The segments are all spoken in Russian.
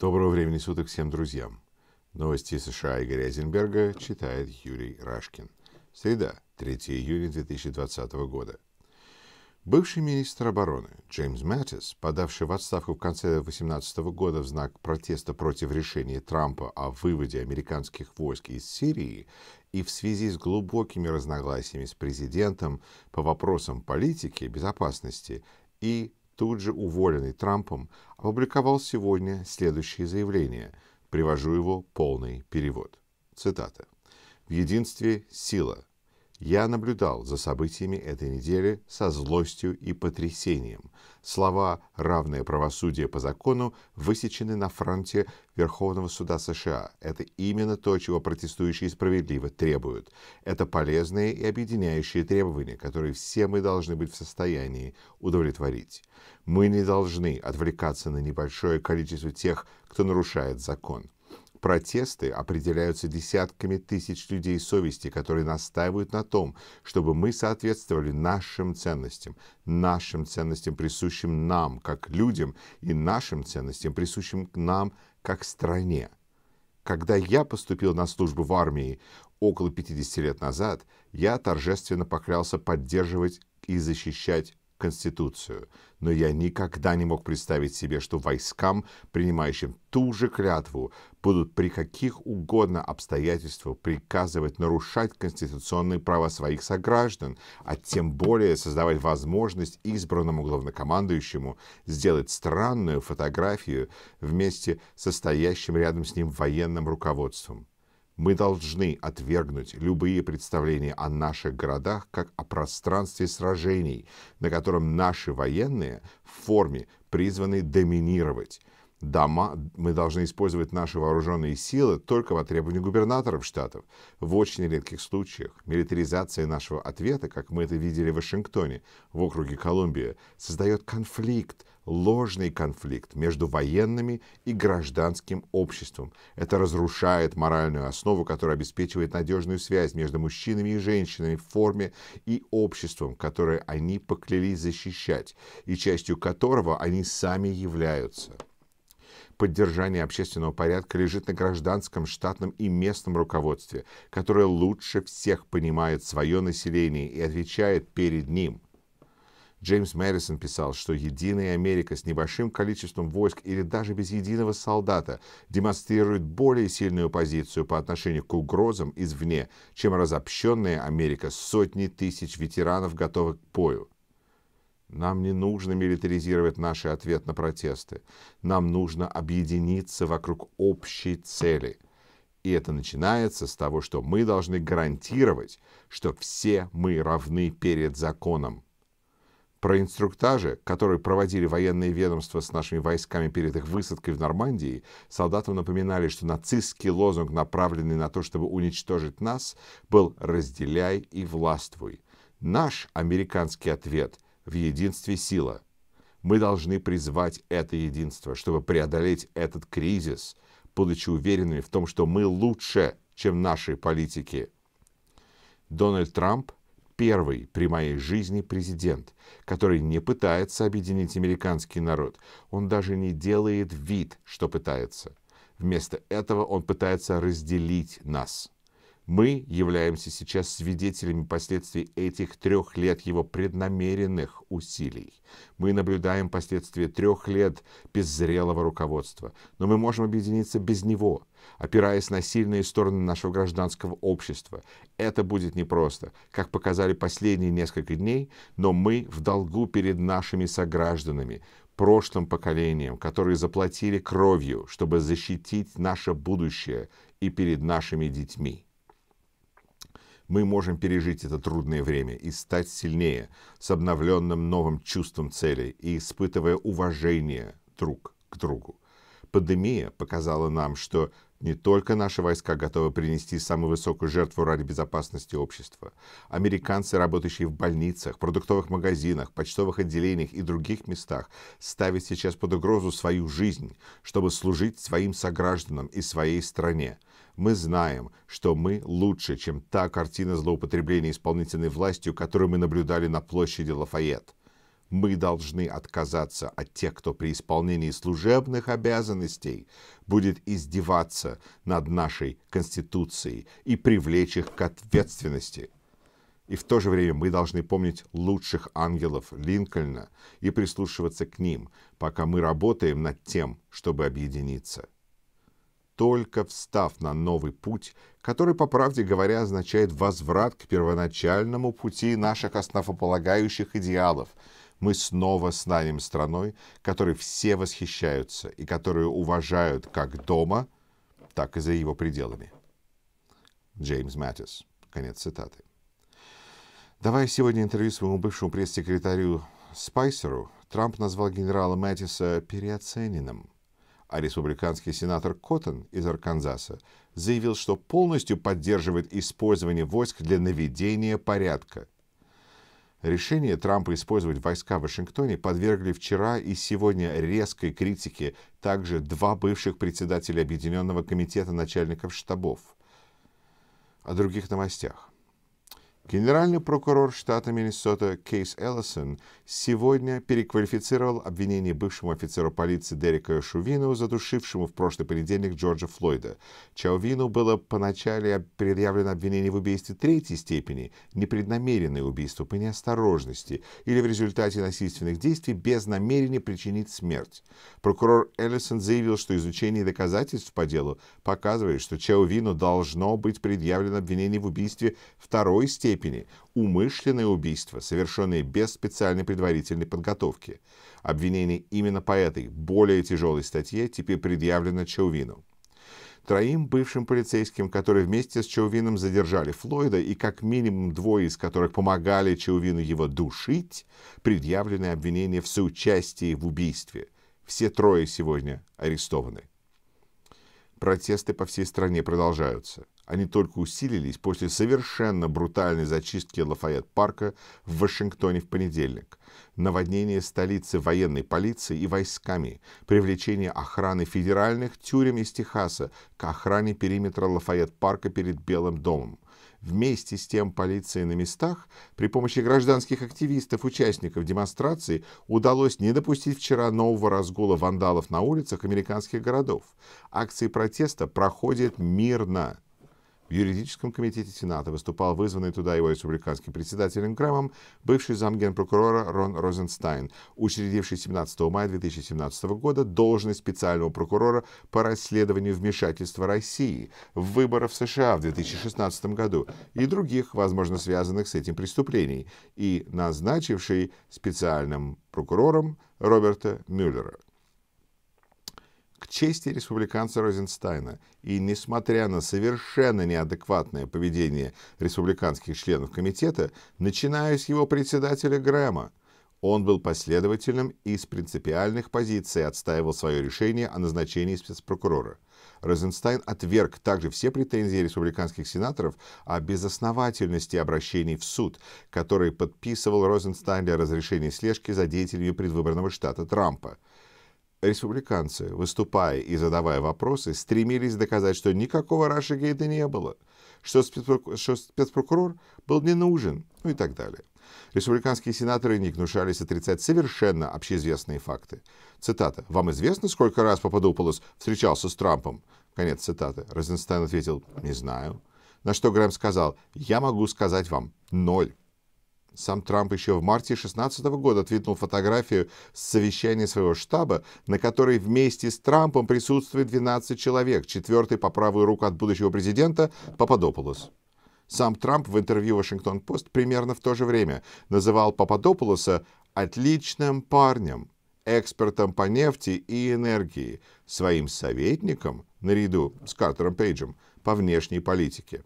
Доброго времени суток всем друзьям. Новости США Игоря Зинберга читает Юрий Рашкин. Среда, 3 июня 2020 года. Бывший министр обороны Джеймс Мэттис, подавший в отставку в конце 2018 года в знак протеста против решения Трампа о выводе американских войск из Сирии и в связи с глубокими разногласиями с президентом по вопросам политики, безопасности и тут же уволенный Трампом, опубликовал сегодня следующее заявление. Привожу его полный перевод. Цитата. «В единстве сила. Я наблюдал за событиями этой недели со злостью и потрясением. Слова «равное правосудие по закону» высечены на фронте Верховного суда США. Это именно то, чего протестующие справедливо требуют. Это полезные и объединяющие требования, которые все мы должны быть в состоянии удовлетворить. Мы не должны отвлекаться на небольшое количество тех, кто нарушает закон. Протесты определяются десятками тысяч людей совести, которые настаивают на том, чтобы мы соответствовали нашим ценностям, нашим ценностям, присущим нам, как людям, и нашим ценностям, присущим нам, как стране. Когда я поступил на службу в армии около 50 лет назад, я торжественно поклялся поддерживать и защищать Конституцию, но я никогда не мог представить себе, что войскам, принимающим ту же клятву, будут при каких угодно обстоятельствах приказывать нарушать конституционные права своих сограждан, а тем более создавать возможность избранному главнокомандующему сделать странную фотографию вместе со стоящим рядом с ним военным руководством. Мы должны отвергнуть любые представления о наших городах как о пространстве сражений, на котором наши военные в форме призваны доминировать – дома, мы должны использовать наши вооруженные силы только по требованию губернаторов штатов. В очень редких случаях милитаризация нашего ответа, как мы это видели в Вашингтоне, в округе Колумбия, создает конфликт, ложный конфликт между военными и гражданским обществом. Это разрушает моральную основу, которая обеспечивает надежную связь между мужчинами и женщинами в форме и обществом, которое они поклялись защищать, и частью которого они сами являются. Поддержание общественного порядка лежит на гражданском, штатном и местном руководстве, которое лучше всех понимает свое население и отвечает перед ним. Джеймс Мэрисон писал, что единая Америка с небольшим количеством войск или даже без единого солдата демонстрирует более сильную позицию по отношению к угрозам извне, чем разобщенная Америка с сотней тысяч ветеранов, готовых к бою. Нам не нужно милитаризировать наш ответ на протесты. Нам нужно объединиться вокруг общей цели. И это начинается с того, что мы должны гарантировать, что все мы равны перед законом. Про инструктажи, которые проводили военные ведомства с нашими войсками перед их высадкой в Нормандии, солдатам напоминали, что нацистский лозунг, направленный на то, чтобы уничтожить нас, был «разделяй и властвуй». Наш американский ответ – в единстве сила. Мы должны призвать это единство, чтобы преодолеть этот кризис, будучи уверенными в том, что мы лучше, чем наши политики. Дональд Трамп первый при моей жизни президент, который не пытается объединить американский народ. Он даже не делает вид, что пытается. Вместо этого он пытается разделить нас. Мы являемся сейчас свидетелями последствий этих трех лет его преднамеренных усилий. Мы наблюдаем последствия трех лет без зрелого руководства, но мы можем объединиться без него, опираясь на сильные стороны нашего гражданского общества. Это будет непросто, как показали последние несколько дней, но мы в долгу перед нашими согражданами, прошлым поколением, которые заплатили кровью, чтобы защитить наше будущее и перед нашими детьми мы можем пережить это трудное время и стать сильнее, с обновленным новым чувством цели и испытывая уважение друг к другу. Пандемия показала нам, что не только наши войска готовы принести самую высокую жертву ради безопасности общества. Американцы, работающие в больницах, продуктовых магазинах, почтовых отделениях и других местах, ставят сейчас под угрозу свою жизнь, чтобы служить своим согражданам и своей стране. Мы знаем, что мы лучше, чем та картина злоупотребления исполнительной властью, которую мы наблюдали на площади Лафайет мы должны отказаться от тех, кто при исполнении служебных обязанностей будет издеваться над нашей Конституцией и привлечь их к ответственности. И в то же время мы должны помнить лучших ангелов Линкольна и прислушиваться к ним, пока мы работаем над тем, чтобы объединиться. Только встав на новый путь, который, по правде говоря, означает возврат к первоначальному пути наших основополагающих идеалов – мы снова с нами страной, которой все восхищаются и которую уважают как дома, так и за его пределами. Джеймс Маттис. Конец цитаты. Давая сегодня интервью своему бывшему пресс-секретарю Спайсеру, Трамп назвал генерала Маттиса переоцененным, а республиканский сенатор Коттон из Арканзаса заявил, что полностью поддерживает использование войск для наведения порядка – Решение Трампа использовать войска в Вашингтоне подвергли вчера и сегодня резкой критике также два бывших председателя Объединенного комитета начальников штабов. О других новостях. Генеральный прокурор штата Миннесота Кейс Эллисон сегодня переквалифицировал обвинение бывшему офицеру полиции Дерека Шувину, задушившему в прошлый понедельник Джорджа Флойда. Чаувину было поначалу предъявлено обвинение в убийстве третьей степени, непреднамеренное убийство по неосторожности или в результате насильственных действий без намерения причинить смерть. Прокурор Эллисон заявил, что изучение доказательств по делу показывает, что Чаувину должно быть предъявлено обвинение в убийстве второй степени, умышленное убийство, совершенное без специальной предварительной подготовки. Обвинение именно по этой более тяжелой статье теперь предъявлено Чаувину. Троим бывшим полицейским, которые вместе с Чаувином задержали Флойда и как минимум двое из которых помогали Чаувину его душить, предъявлены обвинения в соучастии в убийстве. Все трое сегодня арестованы. Протесты по всей стране продолжаются они только усилились после совершенно брутальной зачистки Лафайет-парка в Вашингтоне в понедельник, наводнение столицы военной полиции и войсками, привлечение охраны федеральных тюрем из Техаса к охране периметра Лафайет-парка перед Белым домом. Вместе с тем полиции на местах при помощи гражданских активистов, участников демонстрации удалось не допустить вчера нового разгула вандалов на улицах американских городов. Акции протеста проходят мирно. В юридическом комитете Сената выступал вызванный туда его республиканским председателем Крэмом бывший замгенпрокурора Рон Розенстайн, учредивший 17 мая 2017 года должность специального прокурора по расследованию вмешательства России в выборы в США в 2016 году и других, возможно, связанных с этим преступлений, и назначивший специальным прокурором Роберта Мюллера чести республиканца Розенстайна. И несмотря на совершенно неадекватное поведение республиканских членов комитета, начиная с его председателя Грэма, он был последовательным и с принципиальных позиций отстаивал свое решение о назначении спецпрокурора. Розенстайн отверг также все претензии республиканских сенаторов о безосновательности обращений в суд, который подписывал Розенстайн для разрешения слежки за деятелями предвыборного штата Трампа. Республиканцы, выступая и задавая вопросы, стремились доказать, что никакого Гейда не было, что, спецпрокурор, что спецпрокурор был не нужен, ну и так далее. Республиканские сенаторы не гнушались отрицать совершенно общеизвестные факты. Цитата. «Вам известно, сколько раз Пападополос встречался с Трампом?» Конец цитаты. Розенстайн ответил «Не знаю». На что Грэм сказал «Я могу сказать вам ноль». Сам Трамп еще в марте 2016 года ответил фотографию с совещания своего штаба, на которой вместе с Трампом присутствует 12 человек, четвертый по правую руку от будущего президента Пападополос. Сам Трамп в интервью «Вашингтон-Пост» примерно в то же время называл Пападополоса «отличным парнем», экспертом по нефти и энергии, своим советником, наряду с Картером Пейджем, по внешней политике.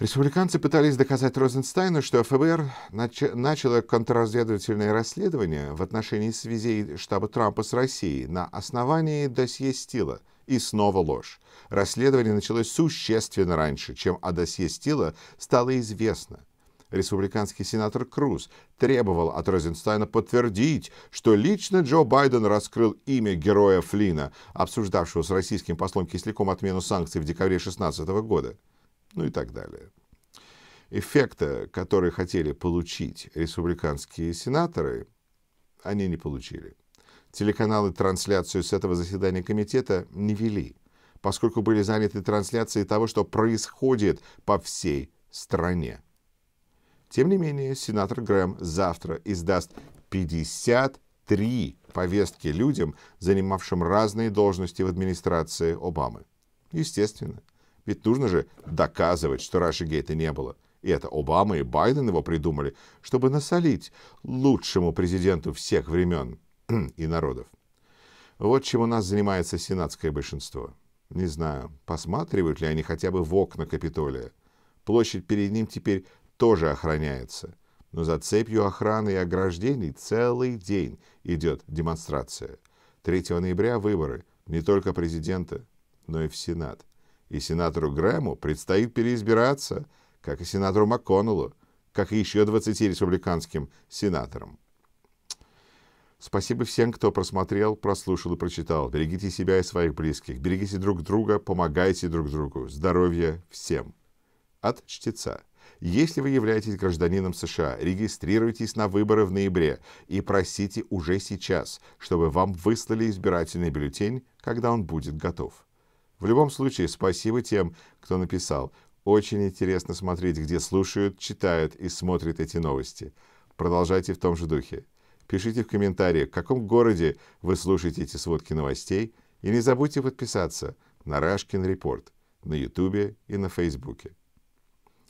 Республиканцы пытались доказать Розенстайну, что ФБР нач... начало контрразведывательное расследование в отношении связей штаба Трампа с Россией на основании досье Стила. И снова ложь. Расследование началось существенно раньше, чем о досье Стила стало известно. Республиканский сенатор Круз требовал от Розенстайна подтвердить, что лично Джо Байден раскрыл имя героя Флина, обсуждавшего с российским послом Кисляком отмену санкций в декабре 2016 года ну и так далее. Эффекта, который хотели получить республиканские сенаторы, они не получили. Телеканалы трансляцию с этого заседания комитета не вели, поскольку были заняты трансляцией того, что происходит по всей стране. Тем не менее, сенатор Грэм завтра издаст 53 повестки людям, занимавшим разные должности в администрации Обамы. Естественно, ведь нужно же доказывать, что раньше Рашигейта не было. И это Обама и Байден его придумали, чтобы насолить лучшему президенту всех времен и народов. Вот чем у нас занимается сенатское большинство. Не знаю, посматривают ли они хотя бы в окна Капитолия. Площадь перед ним теперь тоже охраняется. Но за цепью охраны и ограждений целый день идет демонстрация. 3 ноября выборы не только президента, но и в Сенат и сенатору Грэму предстоит переизбираться, как и сенатору МакКоннеллу, как и еще 20 республиканским сенаторам. Спасибо всем, кто просмотрел, прослушал и прочитал. Берегите себя и своих близких. Берегите друг друга, помогайте друг другу. Здоровья всем. От чтеца. Если вы являетесь гражданином США, регистрируйтесь на выборы в ноябре и просите уже сейчас, чтобы вам выслали избирательный бюллетень, когда он будет готов. В любом случае, спасибо тем, кто написал. Очень интересно смотреть, где слушают, читают и смотрят эти новости. Продолжайте в том же духе. Пишите в комментариях, в каком городе вы слушаете эти сводки новостей. И не забудьте подписаться на Рашкин Репорт на Ютубе и на Фейсбуке.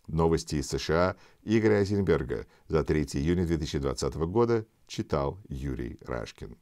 Новости из США Игоря Азенберга за 3 июня 2020 года читал Юрий Рашкин.